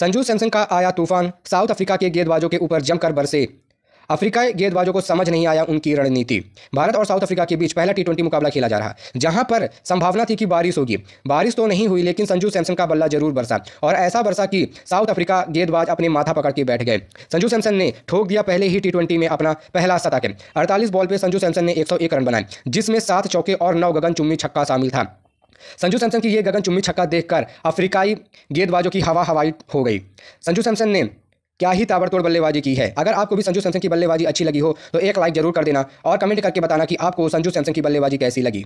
संजू सैमसन का आया तूफान साउथ अफ्रीका के गेंदबाजों के ऊपर जमकर बरसे अफ्रीकाई गेंदबाजों को समझ नहीं आया उनकी रणनीति भारत और साउथ अफ्रीका के बीच पहला टी मुकाबला खेला जा रहा जहां पर संभावना थी कि बारिश होगी बारिश तो नहीं हुई लेकिन संजू सैमसन का बल्ला जरूर बरसा और ऐसा बरसा कि साउथ अफ्रीका गेंदबाज अपने माथा पकड़ के बैठ गए संजू सैमसन ने ठोक दिया पहले ही टी में अपना पहला शतक अड़तालीस बॉल पर संजू सैमसन ने एक रन बनाए जिसमें सात चौके और नौ गगन चुम्बी छक्का शामिल था संजू सैमसन की यह गगन चुम्बी छक्का देखकर अफ्रीकाई गेंदबाजों की हवा हवाई हो गई संजू सैमसन ने क्या ही ताबड़तोड़ बल्लेबाजी की है अगर आपको भी संजू सैमसन की बल्लेबाजी अच्छी लगी हो तो एक लाइक जरूर कर देना और कमेंट करके बताना कि आपको संजू सैमसन की बल्लेबाजी कैसी लगी